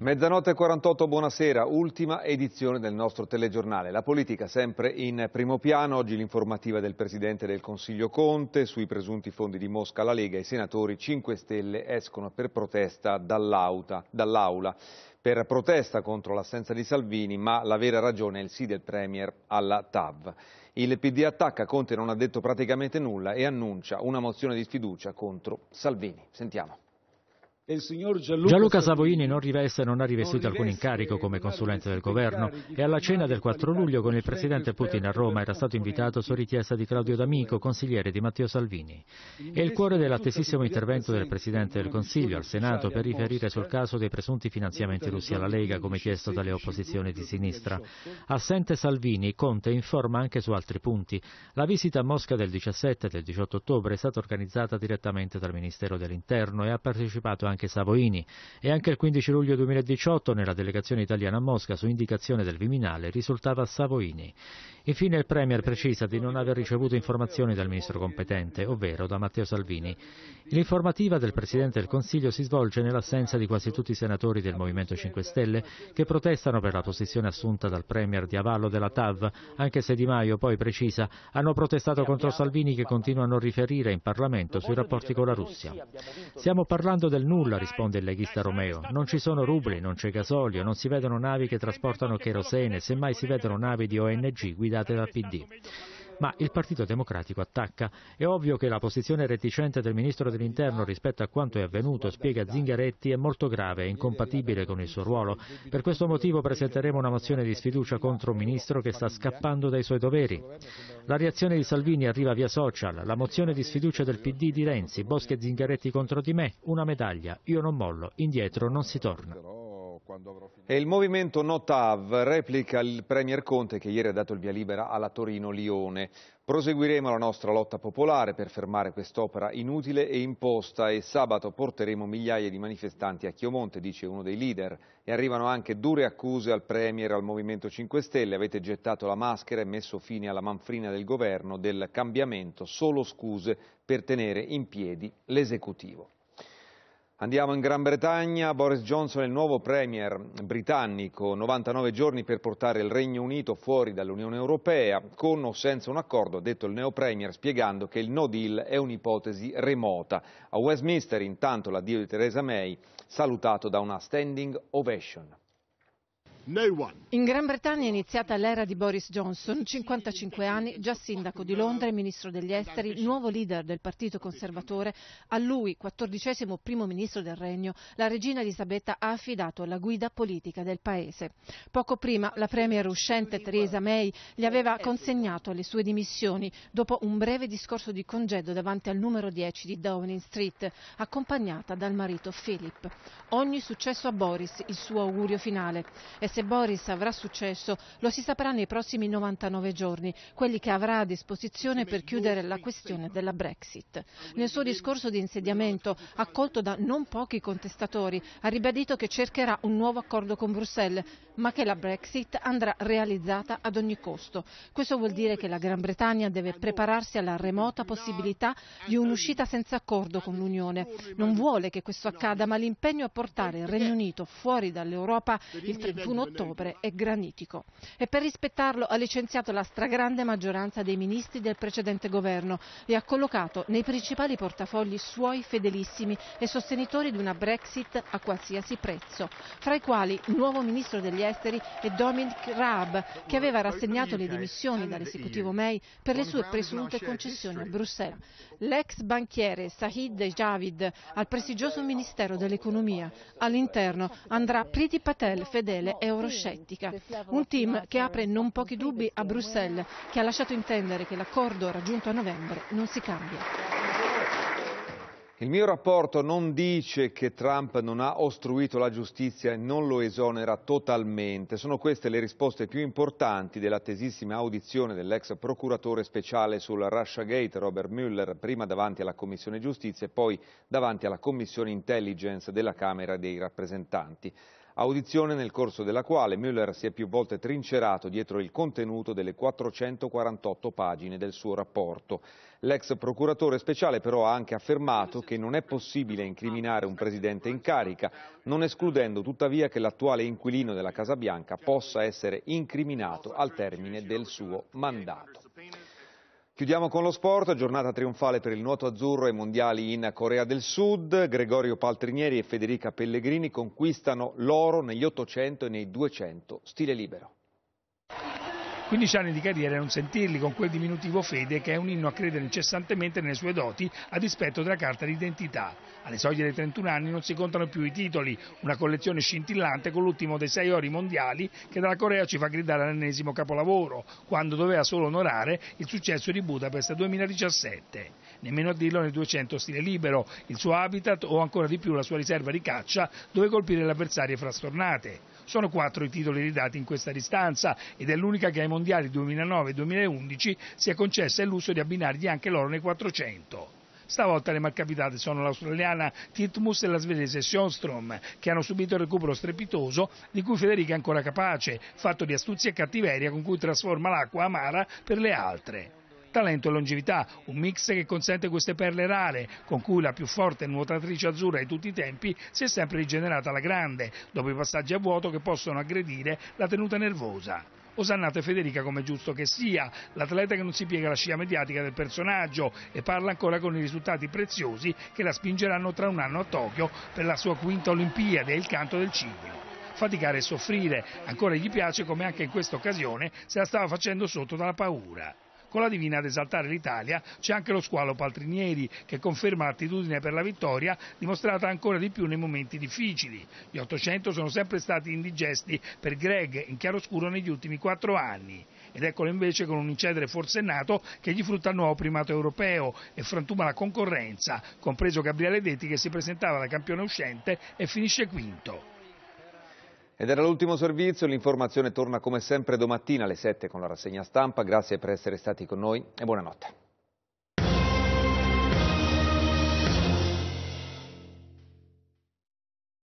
Mezzanotte 48, buonasera, ultima edizione del nostro telegiornale. La politica sempre in primo piano, oggi l'informativa del Presidente del Consiglio Conte sui presunti fondi di Mosca alla Lega. I senatori 5 Stelle escono per protesta dall'aula, per protesta contro l'assenza di Salvini, ma la vera ragione è il sì del Premier alla TAV. Il PD attacca, Conte non ha detto praticamente nulla e annuncia una mozione di sfiducia contro Salvini. Sentiamo. Gianluca Savoini non riveste e non ha rivestito alcun incarico come consulente del governo e alla cena del 4 luglio con il presidente Putin a Roma era stato invitato su richiesta di Claudio D'Amico, consigliere di Matteo Salvini. È il cuore dell'attesissimo intervento del presidente del Consiglio al Senato per riferire sul caso dei presunti finanziamenti russi alla Lega come chiesto dalle opposizioni di sinistra. Assente Salvini, Conte informa anche su altri punti. La visita a Mosca del 17 e del 18 ottobre è stata organizzata direttamente dal Ministero dell'Interno e ha partecipato anche anche Savoini e anche il 15 luglio 2018 nella delegazione italiana a Mosca su indicazione del Viminale risultava Savoini. Infine il Premier precisa di non aver ricevuto informazioni dal ministro competente, ovvero da Matteo Salvini. L'informativa del Presidente del Consiglio si svolge nell'assenza di quasi tutti i senatori del Movimento 5 Stelle che protestano per la posizione assunta dal Premier di avallo della TAV, anche se Di Maio poi precisa hanno protestato contro Salvini che continuano a riferire in Parlamento sui rapporti con la Russia. Stiamo parlando del nulla nulla, risponde il leghista Romeo. Non ci sono rubli, non c'è gasolio, non si vedono navi che trasportano kerosene, semmai si vedono navi di ONG guidate dal PD ma il Partito Democratico attacca. È ovvio che la posizione reticente del Ministro dell'Interno rispetto a quanto è avvenuto, spiega Zingaretti, è molto grave e incompatibile con il suo ruolo. Per questo motivo presenteremo una mozione di sfiducia contro un Ministro che sta scappando dai suoi doveri. La reazione di Salvini arriva via social, la mozione di sfiducia del PD di Renzi, Boschi e Zingaretti contro di me, una medaglia, io non mollo, indietro non si torna. E il movimento Notav replica il Premier Conte che ieri ha dato il via libera alla Torino-Lione. Proseguiremo la nostra lotta popolare per fermare quest'opera inutile e imposta e sabato porteremo migliaia di manifestanti a Chiomonte, dice uno dei leader. E arrivano anche dure accuse al Premier e al Movimento 5 Stelle. Avete gettato la maschera e messo fine alla manfrina del governo del cambiamento, solo scuse per tenere in piedi l'esecutivo. Andiamo in Gran Bretagna, Boris Johnson è il nuovo premier britannico, 99 giorni per portare il Regno Unito fuori dall'Unione Europea, con o senza un accordo, ha detto il neo premier, spiegando che il no deal è un'ipotesi remota. A Westminster intanto l'addio di Theresa May, salutato da una standing ovation. In Gran Bretagna è iniziata l'era di Boris Johnson, 55 anni, già sindaco di Londra e ministro degli esteri, nuovo leader del partito conservatore. A lui, quattordicesimo primo ministro del Regno, la regina Elisabetta ha affidato la guida politica del paese. Poco prima la premier uscente Theresa May gli aveva consegnato le sue dimissioni dopo un breve discorso di congedo davanti al numero 10 di Downing Street, accompagnata dal marito Philip. Ogni successo a Boris, il suo augurio finale. E se Boris avrà successo lo si saprà nei prossimi 99 giorni, quelli che avrà a disposizione per chiudere la questione della Brexit. Nel suo discorso di insediamento, accolto da non pochi contestatori, ha ribadito che cercherà un nuovo accordo con Bruxelles, ma che la Brexit andrà realizzata ad ogni costo. Questo vuol dire che la Gran Bretagna deve prepararsi alla remota possibilità di un'uscita senza accordo con l'Unione. Non vuole che questo accada, ma l'impegno a portare il Regno Unito fuori dall'Europa il 31 ottobre è granitico e per rispettarlo ha licenziato la stragrande maggioranza dei ministri del precedente governo e ha collocato nei principali portafogli suoi fedelissimi e sostenitori di una Brexit a qualsiasi prezzo, fra i quali il nuovo ministro degli esteri e Dominic Raab, che aveva rassegnato le dimissioni dall'esecutivo May per le sue presunte concessioni a Bruxelles. L'ex banchiere Sahid Javid al prestigioso Ministero dell'Economia. All'interno andrà Priti Patel, fedele e euroscettica. Un team che apre non pochi dubbi a Bruxelles, che ha lasciato intendere che l'accordo raggiunto a novembre non si cambia. Il mio rapporto non dice che Trump non ha ostruito la giustizia e non lo esonera totalmente. Sono queste le risposte più importanti dell'attesissima audizione dell'ex procuratore speciale sul Russiagate Robert Mueller, prima davanti alla Commissione Giustizia e poi davanti alla Commissione Intelligence della Camera dei rappresentanti audizione nel corso della quale Müller si è più volte trincerato dietro il contenuto delle 448 pagine del suo rapporto. L'ex procuratore speciale però ha anche affermato che non è possibile incriminare un presidente in carica, non escludendo tuttavia che l'attuale inquilino della Casa Bianca possa essere incriminato al termine del suo mandato. Chiudiamo con lo sport, giornata trionfale per il nuoto azzurro ai mondiali in Corea del Sud. Gregorio Paltrinieri e Federica Pellegrini conquistano l'oro negli 800 e nei 200 stile libero. 15 anni di carriera e non sentirli con quel diminutivo fede che è un inno a credere incessantemente nelle sue doti a dispetto della carta d'identità. Alle soglie dei 31 anni non si contano più i titoli, una collezione scintillante con l'ultimo dei sei ori mondiali che dalla Corea ci fa gridare all'ennesimo capolavoro, quando doveva solo onorare il successo di Budapest 2017. Nemmeno a dirlo nel 200 stile libero, il suo habitat o ancora di più la sua riserva di caccia dove colpire le avversarie frastornate. Sono quattro i titoli ridati in questa distanza ed è l'unica che ai mondiali 2009 e 2011 si è concessa lusso di abbinargli anche l'oro nei 400. Stavolta le malcapitate sono l'australiana Titmus e la svedese Sjönström, che hanno subito il recupero strepitoso di cui Federica è ancora capace, fatto di astuzia e cattiveria con cui trasforma l'acqua amara per le altre talento e longevità, un mix che consente queste perle rare, con cui la più forte nuotatrice azzurra di tutti i tempi si è sempre rigenerata alla grande, dopo i passaggi a vuoto che possono aggredire la tenuta nervosa. Osannata e Federica come giusto che sia, l'atleta che non si piega alla scia mediatica del personaggio e parla ancora con i risultati preziosi che la spingeranno tra un anno a Tokyo per la sua quinta Olimpiade e il canto del cigno. Faticare e soffrire, ancora gli piace come anche in questa occasione se la stava facendo sotto dalla paura. Con la Divina ad esaltare l'Italia c'è anche lo squalo Paltrinieri che conferma l'attitudine per la vittoria dimostrata ancora di più nei momenti difficili. Gli 800 sono sempre stati indigesti per Greg in chiaroscuro negli ultimi quattro anni ed eccolo invece con un incedere forsennato che gli frutta il nuovo primato europeo e frantuma la concorrenza, compreso Gabriele Detti che si presentava da campione uscente e finisce quinto. Ed era l'ultimo servizio, l'informazione torna come sempre domattina alle 7 con la rassegna stampa. Grazie per essere stati con noi e buonanotte.